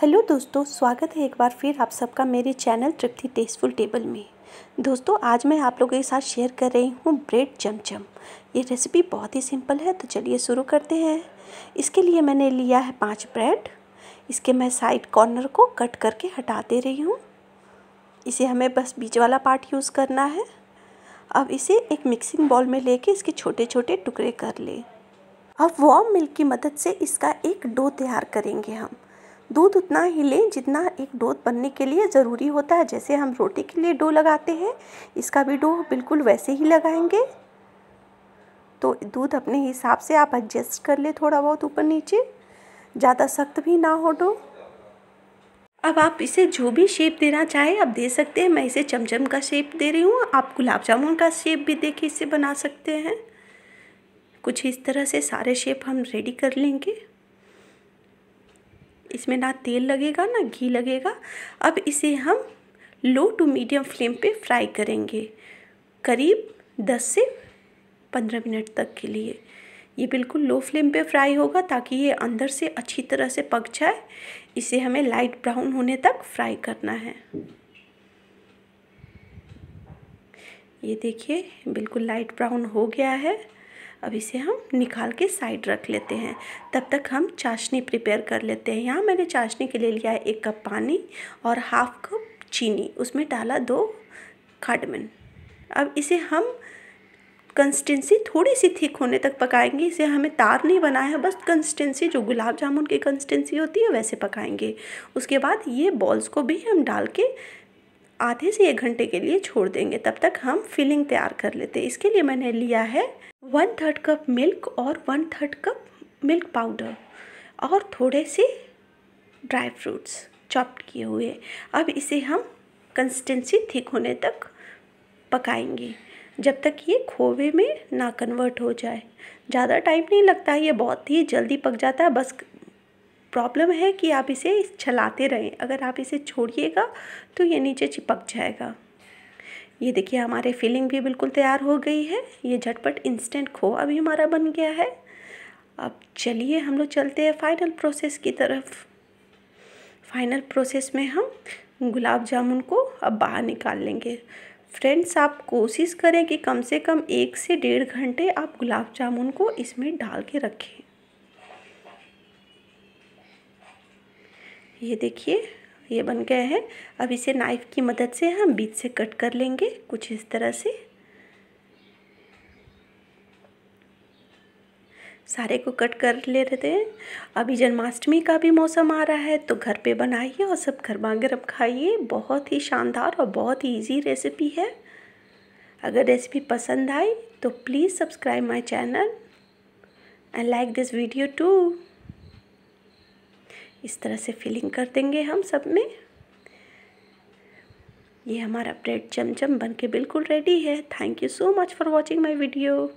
hello दोस्तों स्वागत है एक बार फिर आप सबका मेरे चैनल तृप्ति टेस्टफुल टेबल में दोस्तों आज मैं आप लोगों के साथ शेयर कर रही हूँ ब्रेड चमचम ये रेसिपी बहुत ही सिंपल है तो चलिए शुरू करते हैं इसके लिए मैंने लिया है पांच ब्रेड इसके मैं साइड कॉर्नर को कट करके हटा दे रही हूँ इसे हमें बस बीच वाला पार्ट यूज़ करना है अब इसे एक मिक्सिंग बॉल में ले इसके छोटे छोटे टुकड़े कर लें अब वॉम मिल्क की मदद से इसका एक डो तैयार करेंगे हम दूध उतना ही लें जितना एक डो बनने के लिए ज़रूरी होता है जैसे हम रोटी के लिए डो लगाते हैं इसका भी डो बिल्कुल वैसे ही लगाएंगे तो दूध अपने हिसाब से आप एडजस्ट कर ले थोड़ा बहुत ऊपर नीचे ज़्यादा सख्त भी ना हो डो अब आप इसे जो भी शेप देना चाहें आप दे सकते हैं मैं इसे चमचम का शेप दे रही हूँ आप गुलाब जामुन का शेप भी दे के इसे बना सकते हैं कुछ इस तरह से सारे शेप हम रेडी कर लेंगे इसमें ना तेल लगेगा ना घी लगेगा अब इसे हम लो टू मीडियम फ्लेम पे फ्राई करेंगे करीब दस से पंद्रह मिनट तक के लिए ये बिल्कुल लो फ्लेम पे फ्राई होगा ताकि ये अंदर से अच्छी तरह से पक जाए इसे हमें लाइट ब्राउन होने तक फ्राई करना है ये देखिए बिल्कुल लाइट ब्राउन हो गया है अब इसे हम निकाल के साइड रख लेते हैं तब तक हम चाशनी प्रिपेयर कर लेते हैं यहाँ मैंने चाशनी के लिए लिया है एक कप पानी और हाफ कप चीनी उसमें डाला दो खाडमन अब इसे हम कंसिस्टेंसी थोड़ी सी थिक होने तक पकाएंगे इसे हमें तार नहीं बनाया है बस कंसिस्टेंसी जो गुलाब जामुन की कंसिस्टेंसी होती है वैसे पकाएंगे उसके बाद ये बॉल्स को भी हम डाल के आधे से एक घंटे के लिए छोड़ देंगे तब तक हम फिलिंग तैयार कर लेते हैं इसके लिए मैंने लिया है वन थर्ड कप मिल्क और one third cup milk powder और थोड़े से ड्राई फ्रूट्स चॉप्ट किए हुए अब इसे हम कंसिस्टेंसी ठीक होने तक पकाएंगे जब तक ये खोवे में ना कन्वर्ट हो जाए ज़्यादा टाइम नहीं लगता है ये बहुत ही जल्दी पक जाता है बस प्रॉब्लम है कि आप इसे छलाते रहें अगर आप इसे छोड़िएगा तो ये नीचे चिपक जाएगा ये देखिए हमारे फिलिंग भी बिल्कुल तैयार हो गई है ये झटपट इंस्टेंट खोआ भी हमारा बन गया है अब चलिए हम लोग चलते हैं फाइनल प्रोसेस की तरफ फाइनल प्रोसेस में हम गुलाब जामुन को अब बाहर निकाल लेंगे फ्रेंड्स आप कोशिश करें कि कम से कम एक से डेढ़ घंटे आप गुलाब जामुन को इसमें डाल के रखें ये देखिए ये बन गया है अब इसे नाइफ़ की मदद से हम बीच से कट कर लेंगे कुछ इस तरह से सारे को कट कर ले रहे हैं अभी जन्माष्टमी का भी मौसम आ रहा है तो घर पे बनाइए और सब गर्मा गर्म खाइए बहुत ही शानदार और बहुत ही ईजी रेसिपी है अगर रेसिपी पसंद आई तो please subscribe my channel and like this video टू इस तरह से फिलिंग कर देंगे हम सब में ये हमारा ब्रेड चमचम बन के बिल्कुल रेडी है thank you so much for watching my video